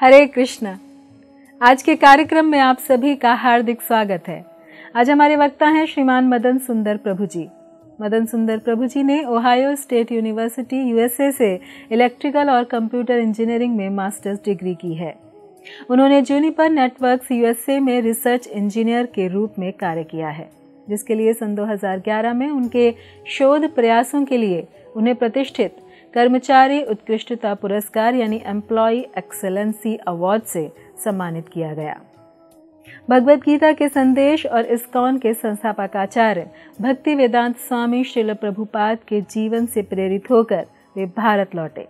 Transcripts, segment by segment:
हरे कृष्णा आज के कार्यक्रम में आप सभी का हार्दिक स्वागत है आज हमारे वक्ता हैं श्रीमान मदन सुंदर प्रभु जी मदन सुंदर प्रभु जी ने ओहायो स्टेट यूनिवर्सिटी यूएसए से इलेक्ट्रिकल और कंप्यूटर इंजीनियरिंग में मास्टर्स डिग्री की है उन्होंने जूनिपर नेटवर्क्स यूएसए में रिसर्च इंजीनियर के रूप में कार्य किया है जिसके लिए सन 2011 में उनके शोध प्रयासों के लिए उन्हें प्रतिष्ठित कर्मचारी उत्कृष्टता पुरस्कार यानी एम्प्लॉय एक्सेलेंसी अवार्ड से सम्मानित किया गया भगवत गीता के संदेश और इस्कॉन के आचार्य भक्ति वेदांत स्वामी शिल प्रभुपाद के जीवन से प्रेरित होकर वे भारत लौटे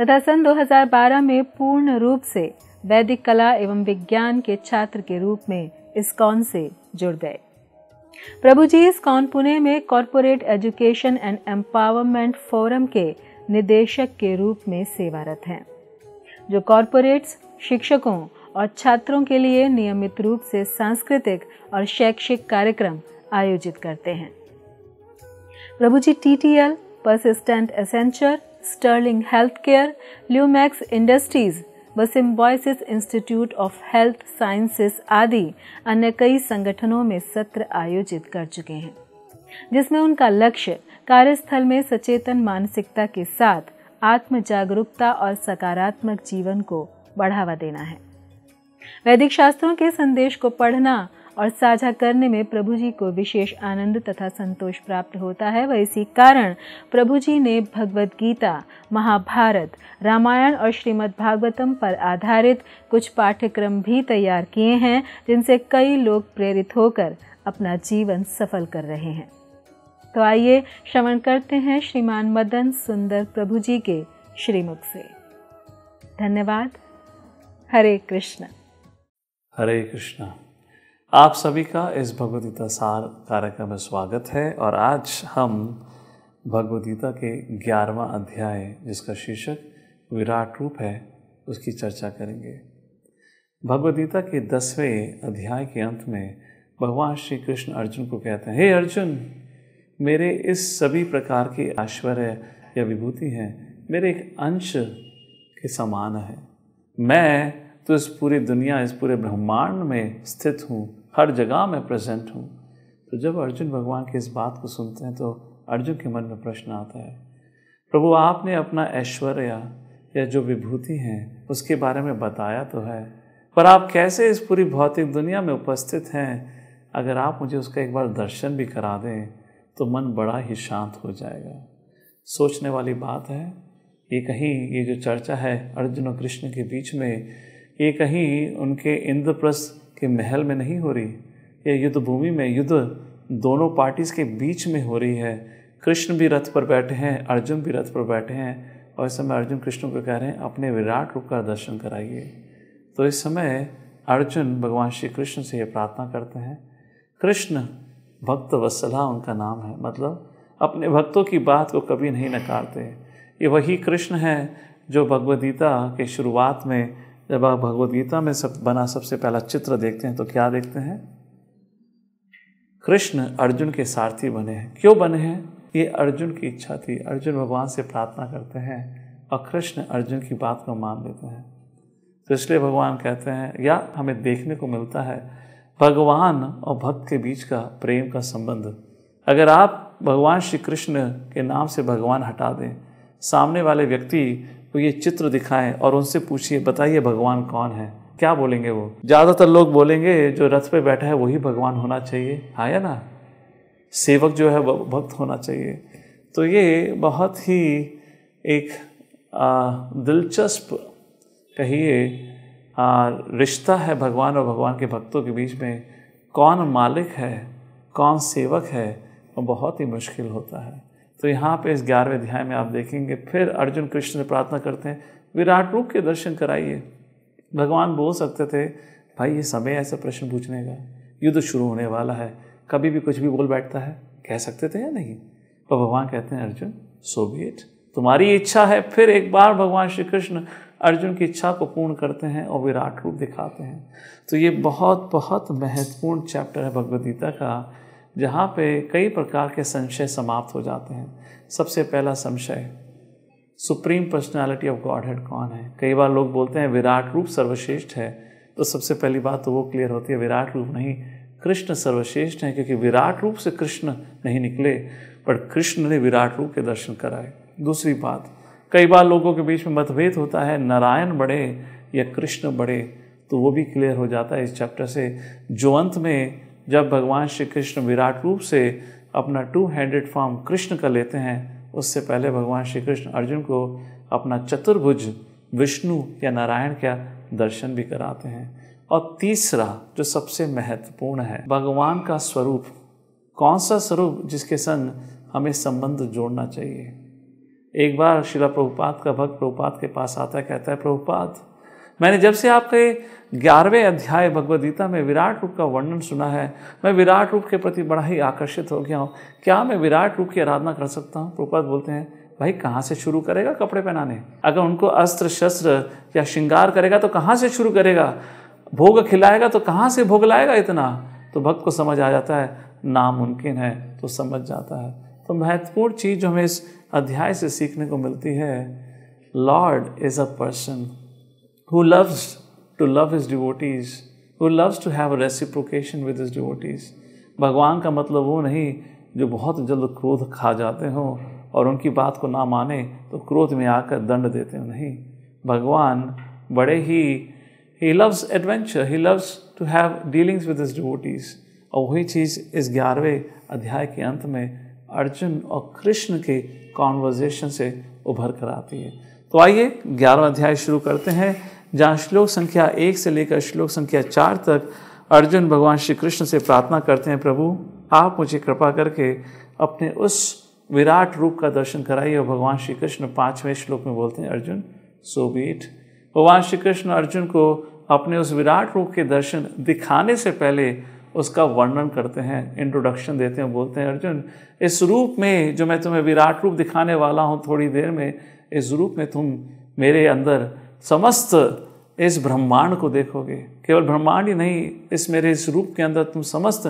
तथा सन 2012 में पूर्ण रूप से वैदिक कला एवं विज्ञान के छात्र के रूप में इस्कॉन से जुड़ गए प्रभु जी इस्कॉन पुणे में corporate education and empowerment forum के निदेशक के रूप में सेवारत हैं जो कॉरपोरेट्स शिक्षकों और छात्रों के लिए नियमित रूप से सांस्कृतिक और शैक्षिक कार्यक्रम आयोजित करते हैं Prabhu ji T T L persistent Accenture Sterling health care Lumax industries व Symbiosis institute of health sciences आदि अन्य कई संगठनों में सत्र आयोजित कर चुके हैं जिसमें उनका लक्ष्य कार्यस्थल में सचेतन मानसिकता के साथ आत्म जागरूकता और सकारात्मक जीवन को बढ़ावा देना है वैदिक शास्त्रों के संदेश को पढ़ना और साझा करने में प्रभु जी को विशेष आनंद तथा संतोष प्राप्त होता है व इसी कारण प्रभु जी ने भगवद गीता महाभारत रामायण और श्रीमद् भागवतम पर आधारित कुछ पाठ्यक्रम भी तैयार किए हैं जिनसे कई लोग प्रेरित होकर अपना जीवन सफल कर रहे हैं तो आइए श्रवण करते हैं श्रीमान मदन सुंदर प्रभु जी के श्रीमुख से धन्यवाद हरे कृष्ण हरे कृष्ण आप सभी का इस भगवदगीता सार कार्यक्रम में स्वागत है और आज हम भगवदगीता के ग्यारहवा अध्याय जिसका शीर्षक विराट रूप है उसकी चर्चा करेंगे भगवदगीता के दसवें अध्याय के अंत में भगवान श्री कृष्ण अर्जुन को कहते हैं हे अर्जुन मेरे इस सभी प्रकार के ऐश्वर्य या विभूति हैं मेरे एक अंश के समान है मैं तो इस पूरी दुनिया इस पूरे ब्रह्मांड में स्थित हूँ हर जगह में प्रेजेंट हूँ तो जब अर्जुन भगवान की इस बात को सुनते हैं तो अर्जुन के मन में प्रश्न आता है प्रभु आपने अपना ऐश्वर्य या जो विभूति हैं उसके बारे में बताया तो है पर आप कैसे इस पूरी भौतिक दुनिया में उपस्थित हैं अगर आप मुझे उसका एक बार दर्शन भी करा दें तो मन बड़ा ही शांत हो जाएगा सोचने वाली बात है ये कहीं ये जो चर्चा है अर्जुन और कृष्ण के बीच में ये कहीं उनके इंद्रप्रस्थ के महल में नहीं हो रही ये युद्ध भूमि में युद्ध दोनों पार्टीज़ के बीच में हो रही है कृष्ण भी रथ पर बैठे हैं अर्जुन भी रथ पर बैठे हैं और इस समय अर्जुन कृष्ण को कह रहे हैं अपने विराट रूप का दर्शन कराइए तो इस समय अर्जुन भगवान श्री कृष्ण से ये प्रार्थना करते हैं कृष्ण भक्त वसला उनका नाम है मतलब अपने भक्तों की बात को कभी नहीं नकारते ये वही कृष्ण है जो भगवदगीता के शुरुआत में जब आप भगवदगीता में सब बना सबसे पहला चित्र देखते हैं तो क्या देखते हैं कृष्ण अर्जुन के सारथी बने हैं क्यों बने हैं ये अर्जुन की इच्छा थी अर्जुन भगवान से प्रार्थना करते हैं और कृष्ण अर्जुन की बात को मान लेते हैं तो इसलिए भगवान कहते हैं या हमें देखने को मिलता है भगवान और भक्त के बीच का प्रेम का संबंध अगर आप भगवान श्री कृष्ण के नाम से भगवान हटा दें सामने वाले व्यक्ति को ये चित्र दिखाएं और उनसे पूछिए बताइए भगवान कौन है क्या बोलेंगे वो ज़्यादातर लोग बोलेंगे जो रथ पे बैठा है वही भगवान होना चाहिए हाँ या ना सेवक जो है भक्त होना चाहिए तो ये बहुत ही एक दिलचस्प कहिए रिश्ता है भगवान और भगवान के भक्तों के बीच में कौन मालिक है कौन सेवक है वो बहुत ही मुश्किल होता है तो यहाँ पे इस ग्यारहवें अध्याय में आप देखेंगे फिर अर्जुन कृष्ण से प्रार्थना करते हैं विराट रूप के दर्शन कराइए भगवान बोल सकते थे भाई ये समय ऐसा प्रश्न पूछने का युद्ध शुरू होने वाला है कभी भी कुछ भी बोल बैठता है कह सकते थे या नहीं पर तो भगवान कहते हैं अर्जुन सोबिएट तुम्हारी इच्छा है फिर एक बार भगवान श्री कृष्ण अर्जुन की इच्छा को पूर्ण करते हैं और विराट रूप दिखाते हैं तो ये बहुत बहुत महत्वपूर्ण चैप्टर है भगवदगीता का जहाँ पे कई प्रकार के संशय समाप्त हो जाते हैं सबसे पहला संशय supreme personality of godhead कौन है कई बार लोग बोलते हैं विराट रूप सर्वश्रेष्ठ है तो सबसे पहली बात तो वो क्लियर होती है विराट रूप नहीं कृष्ण सर्वश्रेष्ठ है क्योंकि विराट रूप से कृष्ण नहीं निकले पर कृष्ण ने विराट रूप के दर्शन कराए दूसरी बात कई बार लोगों के बीच में मतभेद होता है नारायण बड़े या कृष्ण बड़े तो वो भी क्लियर हो जाता है इस चैप्टर से जो अंत में जब भगवान श्री कृष्ण विराट रूप से अपना टू हैंडेड फॉर्म कृष्ण का लेते हैं उससे पहले भगवान श्री कृष्ण अर्जुन को अपना चतुर्भुज विष्णु या नारायण का दर्शन भी कराते हैं और तीसरा जो सबसे महत्वपूर्ण है भगवान का स्वरूप कौन सा स्वरूप जिसके संग हमें संबंध जोड़ना चाहिए एक बार शिला प्रभुपाद का भक्त प्रभुपाद के पास आता है कहता है प्रभुपाद मैंने जब से आपके ग्यारहवें अध्याय भगवदगीता में विराट रूप का वर्णन सुना है मैं विराट रूप के प्रति बड़ा ही आकर्षित हो गया हूँ क्या मैं विराट रूप की आराधना कर सकता हूँ प्रपात बोलते हैं भाई कहाँ से शुरू करेगा कपड़े पहनाने अगर उनको अस्त्र शस्त्र या श्रृंगार करेगा तो कहाँ से शुरू करेगा भोग खिलाएगा तो कहाँ से भोग लाएगा इतना तो भक्त को समझ आ जाता है नामुमकिन है तो समझ जाता है तो महत्वपूर्ण चीज़ जो हमें इस अध्याय से सीखने को मिलती है Lord is a person who loves to love his devotees, who loves to have a reciprocation with his devotees. भगवान का मतलब वो नहीं जो बहुत जल्द क्रोध खा जाते हों और उनकी बात को ना माने तो क्रोध में आकर दंड देते हो नहीं भगवान बड़े ही ही लव्स एडवेंचर ही loves to have dealings with his devotees और वही चीज़ इस ग्यारहवें अध्याय के अंत में अर्जुन और कृष्ण के कॉन्वर्जेशन से उभर कर आती है तो आइए ग्यारहवा अध्याय शुरू करते हैं जहाँ श्लोक संख्या एक से लेकर श्लोक संख्या चार तक अर्जुन भगवान श्री कृष्ण से प्रार्थना करते हैं प्रभु आप मुझे कृपा करके अपने उस विराट रूप का दर्शन कराइए और भगवान श्री कृष्ण पाँचवें श्लोक में बोलते हैं अर्जुन सो बीट भगवान श्री कृष्ण अर्जुन को अपने उस विराट रूप के दर्शन दिखाने से पहले उसका वर्णन करते हैं इंट्रोडक्शन देते हैं बोलते हैं अर्जुन इस रूप में जो मैं तुम्हें विराट रूप दिखाने वाला हूँ थोड़ी देर में इस रूप में तुम मेरे अंदर समस्त इस ब्रह्मांड को देखोगे केवल ब्रह्मांड ही नहीं इस मेरे इस रूप के अंदर तुम समस्त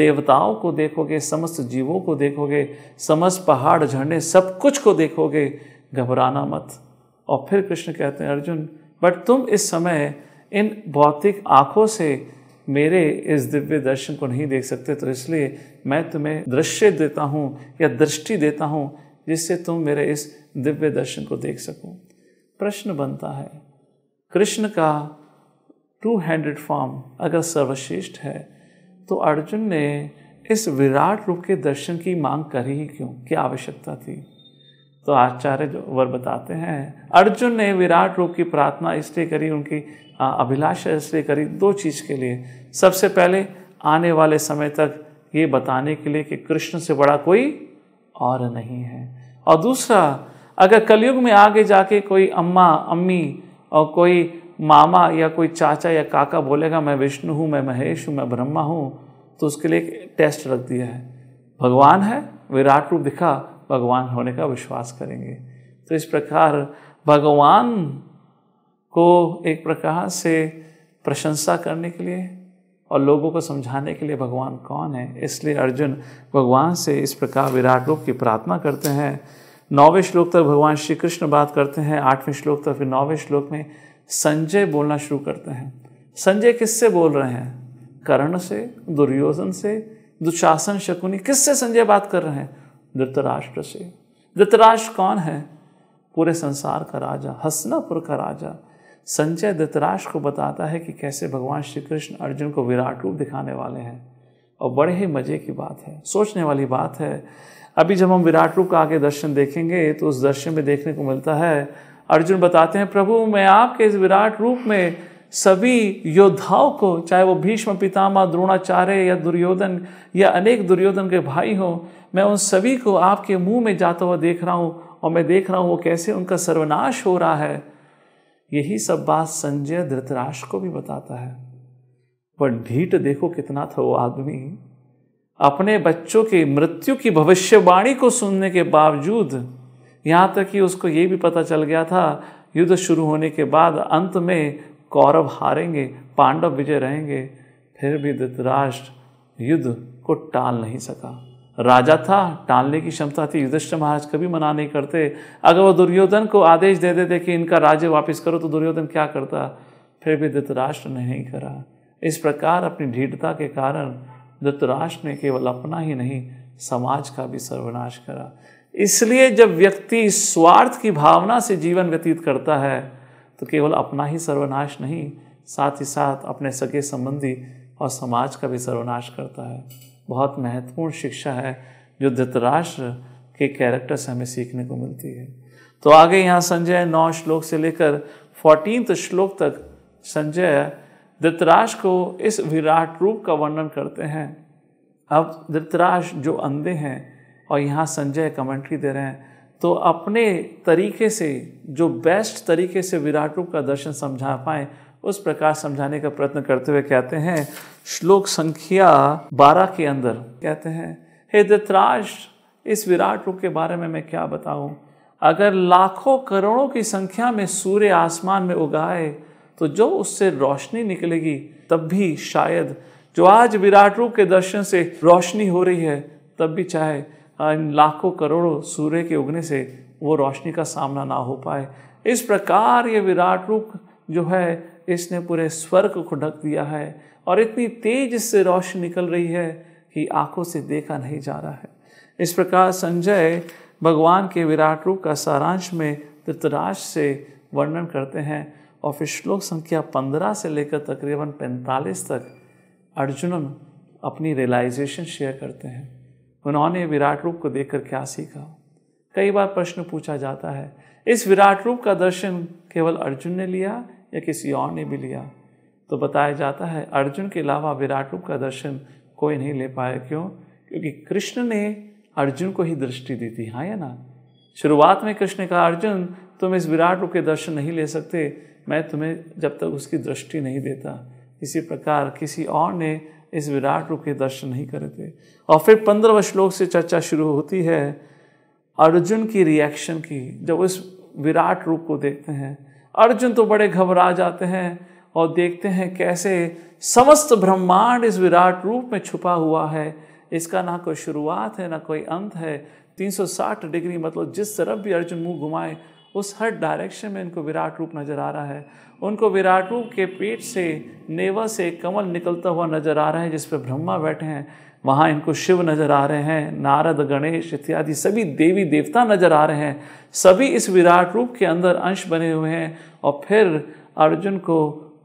देवताओं को देखोगे समस्त जीवों को देखोगे समस्त पहाड़ झरने सब कुछ को देखोगे घबराना मत और फिर कृष्ण कहते हैं अर्जुन बट तुम इस समय इन भौतिक आँखों से मेरे इस दिव्य दर्शन को नहीं देख सकते तो इसलिए मैं तुम्हें दृश्य देता हूँ या दृष्टि देता हूँ जिससे तुम मेरे इस दिव्य दर्शन को देख सकूँ प्रश्न बनता है कृष्ण का टू हैंड्रेड फॉर्म अगर सर्वश्रेष्ठ है तो अर्जुन ने इस विराट रूप के दर्शन की मांग करी ही क्यों क्या आवश्यकता थी तो आचार्य वर बताते हैं अर्जुन ने विराट रूप की प्रार्थना इसलिए करी उनकी अभिलाषा इसलिए करी दो चीज़ के लिए सबसे पहले आने वाले समय तक ये बताने के लिए कि कृष्ण से बड़ा कोई और नहीं है और दूसरा अगर कलयुग में आगे जाके कोई अम्मा अम्मी और कोई मामा या कोई चाचा या काका बोलेगा मैं विष्णु हूँ मैं महेश हूँ मैं ब्रह्मा हूँ तो उसके लिए एक टेस्ट रख दिया है भगवान है विराट रूप दिखा भगवान होने का विश्वास करेंगे तो इस प्रकार भगवान को एक प्रकार से प्रशंसा करने के लिए और लोगों को समझाने के लिए भगवान कौन है इसलिए अर्जुन भगवान से इस प्रकार विराट रूप की प्रार्थना करते हैं नौवें श्लोक तक भगवान श्री कृष्ण बात करते हैं आठवें श्लोक तक फिर नौवें श्लोक में संजय बोलना शुरू करते हैं संजय किससे बोल रहे हैं कर्ण से दुर्योधन से दुशासन शकुनी किससे संजय बात कर रहे हैं धृतराष्ट्र से धृतराष्ट्र कौन है पूरे संसार का राजा हसनापुर का राजा संजय धृतराष्ट्र को बताता है कि कैसे भगवान श्री कृष्ण अर्जुन को विराट रूप दिखाने वाले हैं और बड़े ही मज़े की बात है सोचने वाली बात है अभी जब हम विराट रूप का आगे दर्शन देखेंगे तो उस दर्शन में देखने को मिलता है अर्जुन बताते हैं प्रभु मैं आपके इस विराट रूप में सभी योद्धाओं को चाहे वो भीष्म पितामह द्रोणाचार्य या दुर्योधन या अनेक दुर्योधन के भाई हों मैं उन सभी को आपके मुंह में जाता हुआ देख रहा हूँ और मैं देख रहा हूँ वो कैसे उनका सर्वनाश हो रहा है यही सब बात संजय धृतराष्ट्र को भी बताता है पर ढीठ देखो कितना था वो आदमी अपने बच्चों की मृत्यु की भविष्यवाणी को सुनने के बावजूद यहाँ तक कि उसको ये भी पता चल गया था युद्ध शुरू होने के बाद अंत में कौरव हारेंगे पांडव विजय रहेंगे फिर भी धृतराष्ट्र युद्ध को टाल नहीं सका राजा था टालने की क्षमता थी युधिष्ठिर महाराज कभी मना नहीं करते अगर वो दुर्योधन को आदेश दे देते कि इनका राज्य वापस करो तो दुर्योधन क्या करता फिर भी धृतराष्ट्र ने नहीं करा इस प्रकार अपनी ढीठता के कारण धृतराष्ट्र ने केवल अपना ही नहीं समाज का भी सर्वनाश करा इसलिए जब व्यक्ति स्वार्थ की भावना से जीवन व्यतीत करता है तो केवल अपना ही सर्वनाश नहीं साथ ही साथ अपने सगे संबंधी और समाज का भी सर्वनाश करता है बहुत महत्वपूर्ण शिक्षा है जो धृतराष्ट्र के कैरेक्टर से हमें सीखने को मिलती है तो आगे यहाँ संजय नौ श्लोक से लेकर फोर्टीन श्लोक तक संजय धृतराज को इस विराट रूप का वर्णन करते हैं अब धृतराज जो अंधे हैं और यहाँ संजय कमेंट्री दे रहे हैं तो अपने तरीके से जो बेस्ट तरीके से विराट रूप का दर्शन समझा पाए उस प्रकार समझाने का प्रयत्न करते हुए कहते हैं श्लोक संख्या बारह के अंदर कहते हैं हे धृतराज इस विराट रूप के बारे में मैं क्या बताऊँ अगर लाखों करोड़ों की संख्या में सूर्य आसमान में उगाए तो जो उससे रोशनी निकलेगी तब भी शायद जो आज विराट रूप के दर्शन से रोशनी हो रही है तब भी चाहे हाँ, इन लाखों करोड़ों सूर्य के उगने से वो रोशनी का सामना ना हो पाए इस प्रकार ये विराट रूप जो है इसने पूरे स्वर्ग को ढक दिया है और इतनी तेज से रोशनी निकल रही है कि आंखों से देखा नहीं जा रहा है इस प्रकार संजय भगवान के विराट रूप का सारांश में धृतराज से वर्णन करते हैं और फिर श्लोक संख्या पंद्रह से लेकर तकरीबन पैंतालीस तक अर्जुन अपनी रियलाइजेशन शेयर करते हैं उन्होंने विराट रूप को देखकर क्या सीखा कई बार प्रश्न पूछा जाता है इस विराट रूप का दर्शन केवल अर्जुन ने लिया या किसी और ने भी लिया तो बताया जाता है अर्जुन के अलावा विराट रूप का दर्शन कोई नहीं ले पाया क्यों क्योंकि कृष्ण ने अर्जुन को ही दृष्टि दी थी हाँ या ना शुरुआत में कृष्ण ने कहा अर्जुन तुम इस विराट रूप के दर्शन नहीं ले सकते मैं तुम्हें जब तक उसकी दृष्टि नहीं देता इसी प्रकार किसी और ने इस विराट रूप के दर्शन नहीं करे थे और फिर पंद्रह श्लोक से चर्चा शुरू होती है अर्जुन की रिएक्शन की जब उस विराट रूप को देखते हैं अर्जुन तो बड़े घबरा जाते हैं और देखते हैं कैसे समस्त ब्रह्मांड इस विराट रूप में छुपा हुआ है इसका ना कोई शुरुआत है ना कोई अंत है 360 डिग्री मतलब जिस तरफ भी अर्जुन मुंह घुमाए उस हर डायरेक्शन में इनको विराट रूप नज़र आ रहा है उनको विराट रूप के पेट से नेवा से कमल निकलता हुआ नज़र आ रहा है जिस पर ब्रह्मा बैठे हैं वहाँ इनको शिव नज़र आ रहे हैं नारद गणेश इत्यादि सभी देवी देवता नज़र आ रहे हैं सभी इस विराट रूप के अंदर अंश बने हुए हैं और फिर अर्जुन को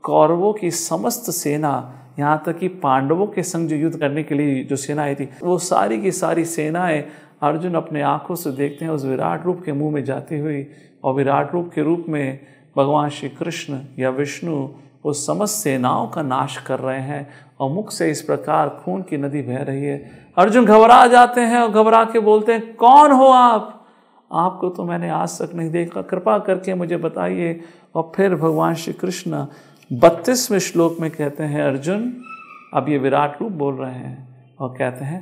कौरवों की समस्त सेना यहाँ तक कि पांडवों के संग जो युद्ध करने के लिए जो सेना आई थी वो सारी की सारी सेनाएं अर्जुन अपने आंखों से देखते हैं उस विराट रूप के मुंह में जाती हुई और विराट रूप के रूप में भगवान श्री कृष्ण या विष्णु उस समस्त सेनाओं का नाश कर रहे हैं और मुख से इस प्रकार खून की नदी बह रही है अर्जुन घबरा जाते हैं और घबरा के बोलते हैं कौन हो आप आपको तो मैंने आज तक नहीं देखा कृपा करके मुझे बताइए और फिर भगवान श्री कृष्ण बत्तीसवें श्लोक में कहते हैं अर्जुन अब ये विराट रूप बोल रहे हैं और कहते हैं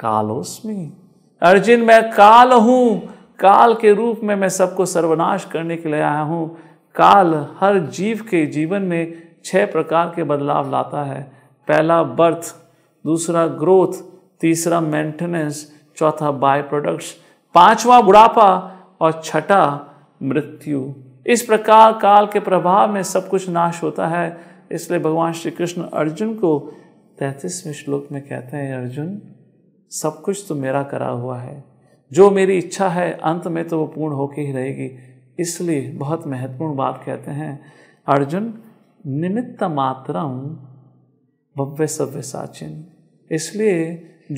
कालोस्मी अर्जुन मैं काल हूँ काल के रूप में मैं सबको सर्वनाश करने के लिए आया हूँ काल हर जीव के जीवन में छह प्रकार के बदलाव लाता है पहला बर्थ दूसरा ग्रोथ तीसरा मेंटेनेंस चौथा बाय प्रोडक्ट्स पांचवा बुढ़ापा और छठा मृत्यु इस प्रकार काल के प्रभाव में सब कुछ नाश होता है इसलिए भगवान श्री कृष्ण अर्जुन को तैतीसवें श्लोक में कहते हैं अर्जुन सब कुछ तो मेरा करा हुआ है जो मेरी इच्छा है अंत में तो वो पूर्ण होके ही रहेगी इसलिए बहुत महत्वपूर्ण बात कहते हैं अर्जुन निमित्त मात्रम भव्य सव्य साचिन इसलिए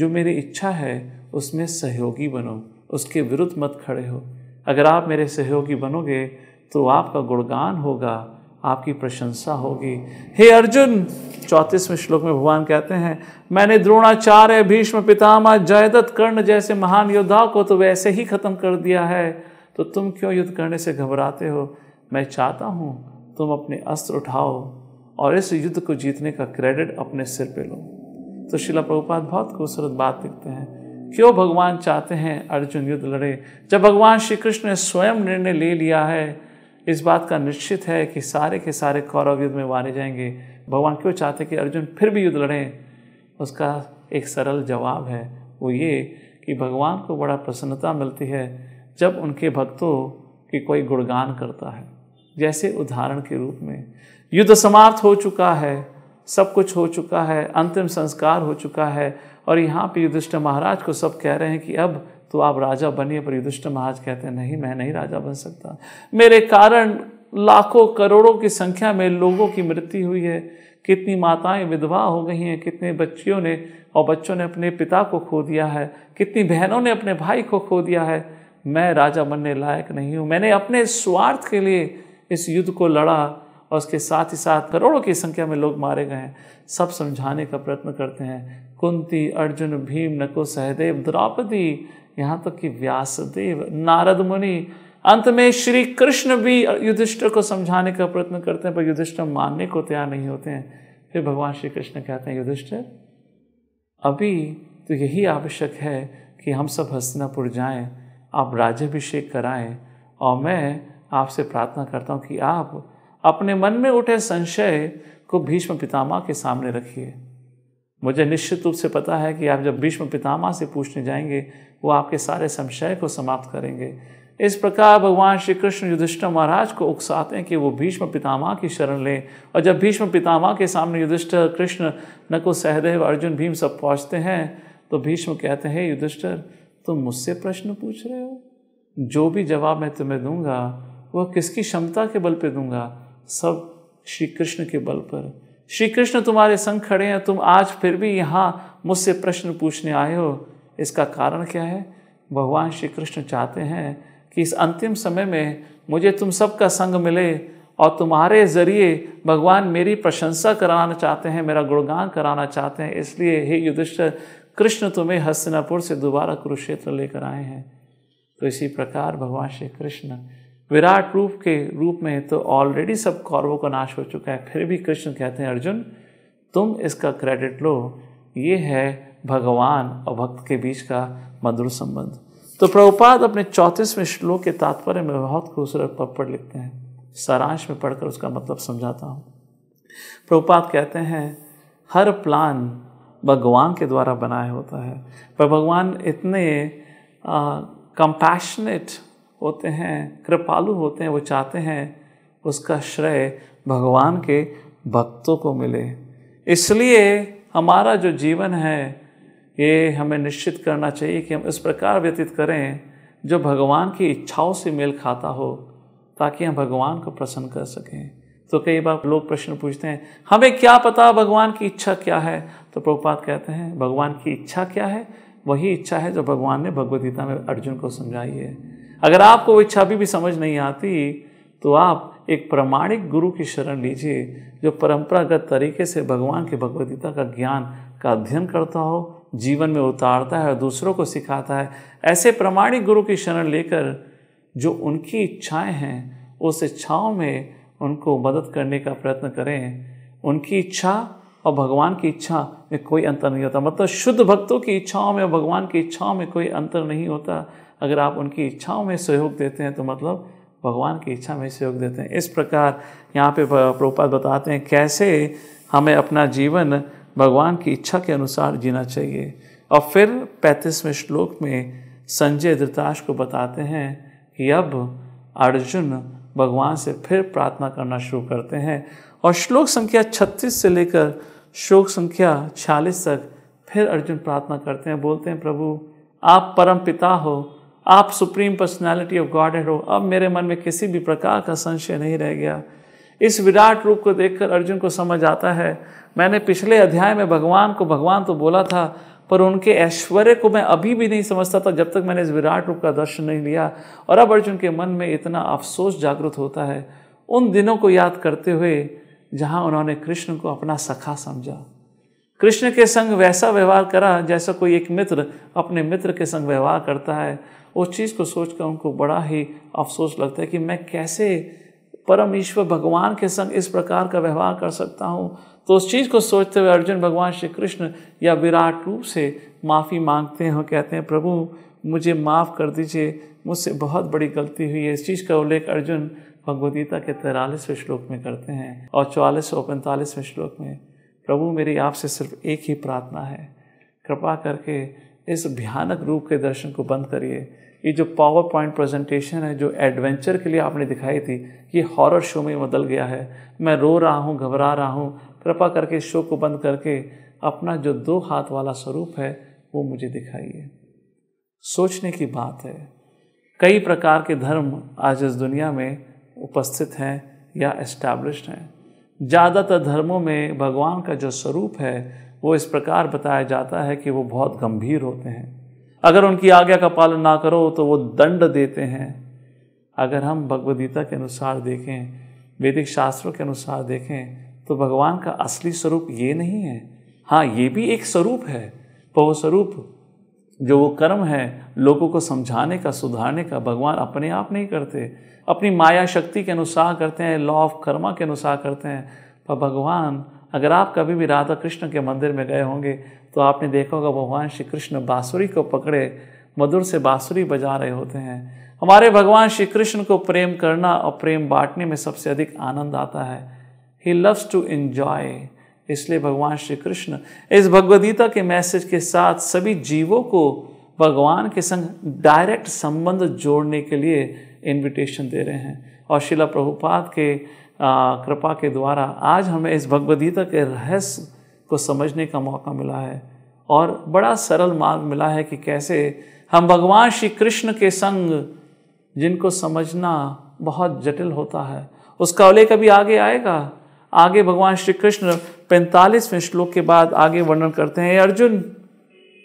जो मेरी इच्छा है उसमें सहयोगी बनो उसके विरुद्ध मत खड़े हो अगर आप मेरे सहयोगी बनोगे तो आपका गुणगान होगा आपकी प्रशंसा होगी हे अर्जुन चौंतीसवें श्लोक में भगवान कहते हैं मैंने द्रोणाचार्य भीष्म पितामह जयदत्त कर्ण जैसे महान योद्धा को तो वैसे ही ख़त्म कर दिया है तो तुम क्यों युद्ध करने से घबराते हो मैं चाहता हूँ तुम अपने अस्त्र उठाओ और इस युद्ध को जीतने का क्रेडिट अपने सिर पे लो तो शिला प्रभुपाद बहुत खूबसूरत बात लिखते हैं क्यों भगवान चाहते हैं अर्जुन युद्ध लड़े जब भगवान श्री कृष्ण ने स्वयं निर्णय ले लिया है इस बात का निश्चित है कि सारे के सारे कौरव युद्ध में मारे जाएंगे भगवान क्यों चाहते कि अर्जुन फिर भी युद्ध लड़ें उसका एक सरल जवाब है वो ये कि भगवान को बड़ा प्रसन्नता मिलती है जब उनके भक्तों की कोई गुणगान करता है जैसे उदाहरण के रूप में युद्ध समाप्त हो चुका है सब कुछ हो चुका है अंतिम संस्कार हो चुका है और यहाँ पे युधिष्ठ महाराज को सब कह रहे हैं कि अब तो आप राजा बनिए पर युधिष्ठ महाराज कहते हैं नहीं मैं नहीं राजा बन सकता मेरे कारण लाखों करोड़ों की संख्या में लोगों की मृत्यु हुई है कितनी माताएं विधवा हो गई हैं कितने बच्चियों ने और बच्चों ने अपने पिता को खो दिया है कितनी बहनों ने अपने भाई को खो दिया है मैं राजा बनने लायक नहीं हूँ मैंने अपने स्वार्थ के लिए इस युद्ध को लड़ा और उसके साथ ही साथ करोड़ों की संख्या में लोग मारे गए हैं सब समझाने का प्रयत्न करते हैं कुंती अर्जुन भीम नको सहदेव द्रौपदी यहाँ तक कि व्यासदेव नारद मुनि अंत में श्री कृष्ण भी युधिष्ठ को समझाने का प्रयत्न करते हैं पर युधिष्ठ मानने को तैयार नहीं होते हैं फिर भगवान श्री कृष्ण कहते हैं युधिष्ठ अभी तो यही आवश्यक है कि हम सब हस्तिनापुर जाएं आप राज्यभिषेक कराएं और मैं आपसे प्रार्थना करता हूँ कि आप अपने मन में उठे संशय को भीष्म पितामह के सामने रखिए मुझे निश्चित रूप से पता है कि आप जब भीष्म पितामह से पूछने जाएंगे वो आपके सारे संशय को समाप्त करेंगे इस प्रकार भगवान श्री कृष्ण युधिष्ठर महाराज को उकसाते हैं कि वो भीष्म पितामह की शरण लें और जब भीष्म पितामह के सामने युधिष्ठर कृष्ण नकुल सहदेव अर्जुन भीम सब पहुँचते हैं तो भीष्म कहते हैं युधिष्ठर तुम मुझसे प्रश्न पूछ रहे हो जो भी जवाब मैं तुम्हें दूंगा वह किसकी क्षमता के बल पर दूंगा सब श्री कृष्ण के बल पर श्री कृष्ण तुम्हारे संग खड़े हैं तुम आज फिर भी यहाँ मुझसे प्रश्न पूछने आए हो इसका कारण क्या है भगवान श्री कृष्ण चाहते हैं कि इस अंतिम समय में मुझे तुम सबका संग मिले और तुम्हारे ज़रिए भगवान मेरी प्रशंसा कराना चाहते हैं मेरा गुणगान कराना चाहते हैं इसलिए हे युधिष्ठर कृष्ण तुम्हें हस्तिनापुर से दोबारा कुरुक्षेत्र लेकर आए हैं तो इसी प्रकार भगवान श्री कृष्ण विराट रूप के रूप में तो ऑलरेडी सब कौरवों का नाश हो चुका है फिर भी कृष्ण कहते हैं अर्जुन तुम इसका क्रेडिट लो ये है भगवान और भक्त के बीच का मधुर संबंध तो प्रभुपाद अपने चौंतीसवें श्लोक के तात्पर्य में बहुत खूबसूरत पढ़ लिखते हैं सारांश में पढ़कर उसका मतलब समझाता हूँ प्रभुपाद कहते हैं हर प्लान भगवान के द्वारा बनाया होता है पर भगवान इतने कंपैशनेट होते हैं कृपालु होते हैं वो चाहते हैं उसका श्रेय भगवान के भक्तों को मिले इसलिए हमारा जो जीवन है ये हमें निश्चित करना चाहिए कि हम इस प्रकार व्यतीत करें जो भगवान की इच्छाओं से मेल खाता हो ताकि हम भगवान को प्रसन्न कर सकें तो कई बार लोग प्रश्न पूछते हैं हमें क्या पता भगवान की इच्छा क्या है तो प्रभुपात कहते हैं भगवान की इच्छा क्या है वही इच्छा है जो भगवान ने भगवदगीता में अर्जुन को समझाई है अगर आपको वो इच्छा अभी भी समझ नहीं आती तो आप एक प्रमाणिक गुरु की शरण लीजिए जो परंपरागत तरीके से भगवान की भगवदगीता का ज्ञान का अध्ययन करता हो जीवन में उतारता है और दूसरों को सिखाता है ऐसे प्रमाणिक गुरु की शरण लेकर जो उनकी इच्छाएं हैं उस इच्छाओं में उनको मदद करने का प्रयत्न करें उनकी इच्छा और भगवान की इच्छा में कोई अंतर नहीं होता मतलब शुद्ध भक्तों की इच्छाओं में और भगवान की इच्छाओं में कोई अंतर नहीं होता अगर आप उनकी इच्छाओं में सहयोग देते हैं तो मतलब भगवान की इच्छा में सहयोग देते हैं इस प्रकार यहाँ पे प्रोपात बताते हैं कैसे हमें अपना जीवन भगवान की इच्छा के अनुसार जीना चाहिए और फिर पैंतीसवें श्लोक में संजय धृताश को बताते हैं कि अब अर्जुन भगवान से फिर प्रार्थना करना शुरू करते हैं और श्लोक संख्या 36 से लेकर श्लोक संख्या 46 तक फिर अर्जुन प्रार्थना करते हैं बोलते हैं प्रभु आप परम पिता हो आप supreme personality of godhead हो अब मेरे मन में किसी भी प्रकार का संशय नहीं रह गया इस विराट रूप को देखकर अर्जुन को समझ आता है मैंने पिछले अध्याय में भगवान को भगवान तो बोला था पर उनके ऐश्वर्य को मैं अभी भी नहीं समझता था जब तक मैंने इस विराट रूप का दर्शन नहीं लिया और अब अर्जुन के मन में इतना अफसोस जागृत होता है उन दिनों को याद करते हुए जहाँ उन्होंने कृष्ण को अपना सखा समझा कृष्ण के संग वैसा व्यवहार करा जैसा कोई एक मित्र अपने मित्र के संग व्यवहार करता है उस चीज़ को सोच कर उनको बड़ा ही अफसोस लगता है कि मैं कैसे परम ईश्वर भगवान के संग इस प्रकार का व्यवहार कर सकता हूँ तो उस चीज़ को सोचते हुए अर्जुन भगवान श्री कृष्ण या विराट रूप से माफ़ी मांगते हैं और कहते हैं प्रभु मुझे माफ़ कर दीजिए मुझसे बहुत बड़ी गलती हुई है इस चीज़ का उल्लेख अर्जुन भगवदगीता के तैरालीसवें श्लोक में करते हैं और चौवालीस और पैंतालीसवें श्लोक में प्रभु मेरी आपसे सिर्फ एक ही प्रार्थना है कृपा करके इस भयानक रूप के दर्शन को बंद करिए ये जो पावर पॉइंट प्रेजेंटेशन है जो एडवेंचर के लिए आपने दिखाई थी ये हॉरर शो में बदल गया है मैं रो रहा हूँ घबरा रहा हूँ कृपा करके इस शो को बंद करके अपना जो दो हाथ वाला स्वरूप है वो मुझे दिखाइए सोचने की बात है कई प्रकार के धर्म आज इस दुनिया में उपस्थित हैं या एस्टैब्लिश हैं ज़्यादातर धर्मों में भगवान का जो स्वरूप है वो इस प्रकार बताया जाता है कि वो बहुत गंभीर होते हैं अगर उनकी आज्ञा का पालन ना करो तो वो दंड देते हैं अगर हम भगवदगीता के अनुसार देखें वैदिक शास्त्रों के अनुसार देखें तो भगवान का असली स्वरूप ये नहीं है हाँ ये भी एक स्वरूप है पर वो स्वरूप जो वो कर्म है लोगों को समझाने का सुधारने का भगवान अपने आप नहीं करते अपनी माया शक्ति के अनुसार करते हैं लॉ ऑफ कर्मा के अनुसार करते हैं पर भगवान अगर आप कभी भी राधा कृष्ण के मंदिर में गए होंगे तो आपने देखा होगा भगवान श्री कृष्ण बाँसुरी को पकड़े मधुर से बाँसुरी बजा रहे होते हैं हमारे भगवान श्री कृष्ण को प्रेम करना और प्रेम बांटने में सबसे अधिक आनंद आता है ही लव्स टू इन्जॉय इसलिए भगवान श्री कृष्ण इस भगवदगीता के मैसेज के साथ सभी जीवों को भगवान के संग डायरेक्ट संबंध जोड़ने के लिए इनविटेशन दे रहे हैं और शिला प्रभुपाद के कृपा के द्वारा आज हमें इस भगवदगीता के रहस्य को समझने का मौका मिला है और बड़ा सरल मार्ग मिला है कि कैसे हम भगवान श्री कृष्ण के संग जिनको समझना बहुत जटिल होता है उसका उल्लेख अभी आगे आएगा आगे भगवान श्री कृष्ण पैंतालीसवें श्लोक के बाद आगे वर्णन करते हैं अर्जुन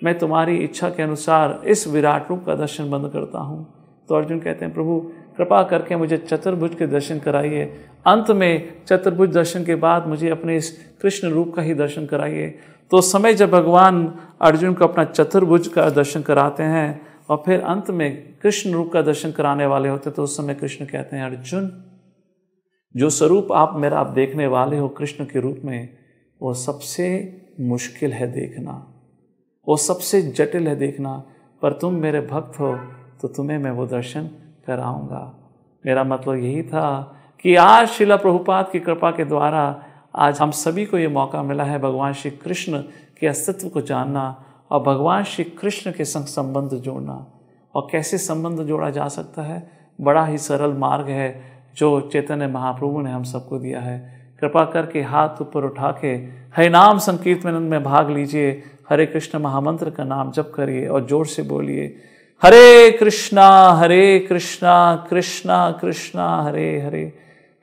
मैं तुम्हारी इच्छा के अनुसार इस विराट रूप का दर्शन बंद करता हूँ तो अर्जुन कहते हैं प्रभु कृपा करके मुझे चतुर्भुज के दर्शन कराइए अंत में चतुर्भुज दर्शन के बाद मुझे अपने इस कृष्ण रूप का ही दर्शन कराइए तो समय जब भगवान अर्जुन को अपना चतुर्भुज का दर्शन कराते हैं और फिर अंत में कृष्ण रूप का दर्शन कराने वाले होते तो उस समय कृष्ण कहते हैं अर्जुन जो स्वरूप आप मेरा आप देखने वाले हो कृष्ण के रूप में वो सबसे मुश्किल है देखना वो सबसे जटिल है देखना पर तुम मेरे भक्त हो तो तुम्हें मैं वो दर्शन कराऊंगा मेरा मतलब यही था कि आज शिला प्रभुपाद की कृपा के द्वारा आज हम सभी को ये मौका मिला है भगवान श्री कृष्ण के अस्तित्व को जानना और भगवान श्री कृष्ण के संग संबंध जोड़ना और कैसे संबंध जोड़ा जा सकता है बड़ा ही सरल मार्ग है जो चैतन्य महाप्रभु ने हम सबको दिया है कृपा करके हाथ ऊपर उठा के हरे नाम संकीर्तन में भाग लीजिए हरे कृष्ण महामंत्र का नाम जप करिए और जोर से बोलिए हरे कृष्णा हरे कृष्णा कृष्णा कृष्णा हरे हरे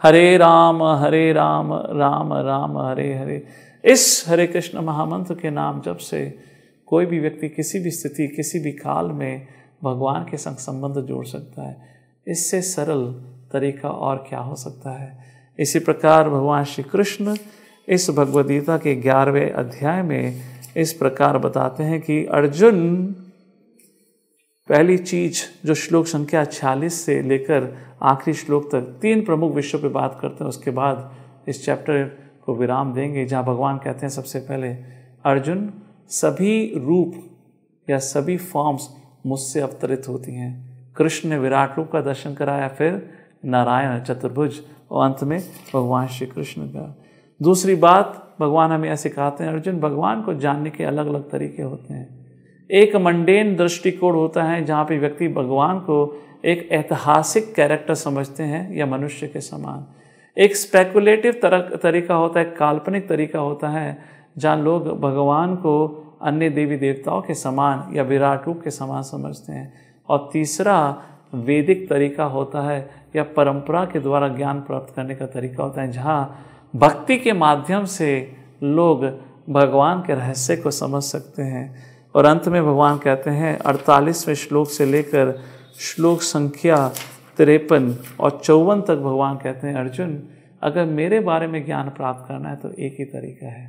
हरे राम हरे राम राम राम हरे हरे इस हरे कृष्ण महामंत्र के नाम जब से कोई भी व्यक्ति किसी भी स्थिति किसी भी काल में भगवान के संग संबंध जोड़ सकता है इससे सरल तरीका और क्या हो सकता है इसी प्रकार भगवान श्री कृष्ण इस भगवदगीता के ग्यारहवें अध्याय में इस प्रकार बताते हैं कि अर्जुन पहली चीज जो श्लोक संख्या छियालीस से लेकर आखिरी श्लोक तक तीन प्रमुख विषयों पर बात करते हैं उसके बाद इस चैप्टर को विराम देंगे जहाँ भगवान कहते हैं सबसे पहले अर्जुन सभी रूप या सभी फॉर्म्स मुझसे अवतरित होती हैं कृष्ण ने विराट रूप का दर्शन कराया फिर नारायण चतुर्भुज और अंत में भगवान श्री कृष्ण का दूसरी बात भगवान हमें ऐसे कहते हैं अर्जुन भगवान को जानने के अलग अलग तरीके होते हैं एक मंडेन दृष्टिकोण होता है जहाँ पे व्यक्ति भगवान को एक ऐतिहासिक कैरेक्टर समझते हैं या मनुष्य के समान एक स्पेकुलेटिव तरक तरीका होता है काल्पनिक तरीका होता है जहाँ लोग भगवान को अन्य देवी देवताओं के समान या विराट रूप के समान समझते हैं और तीसरा वैदिक तरीका होता है या परंपरा के द्वारा ज्ञान प्राप्त करने का तरीका होता है जहाँ भक्ति के माध्यम से लोग भगवान के रहस्य को समझ सकते हैं और अंत में भगवान कहते हैं अड़तालीसवें श्लोक से लेकर श्लोक संख्या तिरपन और चौवन तक भगवान कहते हैं अर्जुन अगर मेरे बारे में ज्ञान प्राप्त करना है तो एक ही तरीका है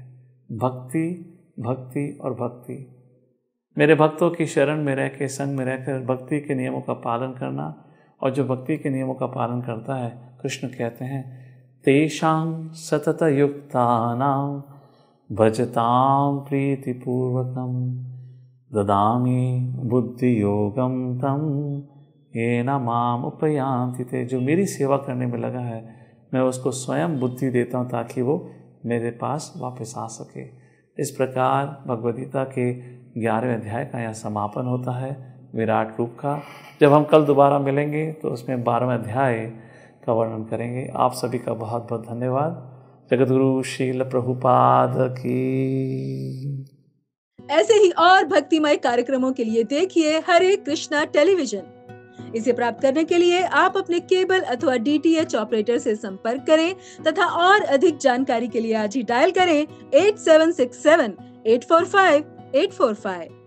भक्ति भक्ति और भक्ति मेरे भक्तों की शरण में रह के संग में रहकर भक्ति के नियमों का पालन करना और जो भक्ति के नियमों का पालन करता है कृष्ण कहते हैं युक्ता नाम भजताम प्रीतिपूर्वकम ददा बुद्धियोगम तम ये नाम माम उपयांति थे जो मेरी सेवा करने में लगा है मैं उसको स्वयं बुद्धि देता हूँ ताकि वो मेरे पास वापस आ सके इस प्रकार भगवदगीता के ग्यारहवें अध्याय का यह समापन होता है विराट रूप का जब हम कल दोबारा मिलेंगे तो उसमें बारहवें अध्याय का वर्णन करेंगे आप सभी का बहुत बहुत धन्यवाद गुरु शील प्रभुपाद की ऐसे ही और भक्तिमय कार्यक्रमों के लिए देखिए हरे कृष्णा टेलीविजन इसे प्राप्त करने के लिए आप अपने केबल अथवा डीटीएच ऑपरेटर से संपर्क करें तथा और अधिक जानकारी के लिए आज ही डायल करें eight eight seven seven six four five eight four five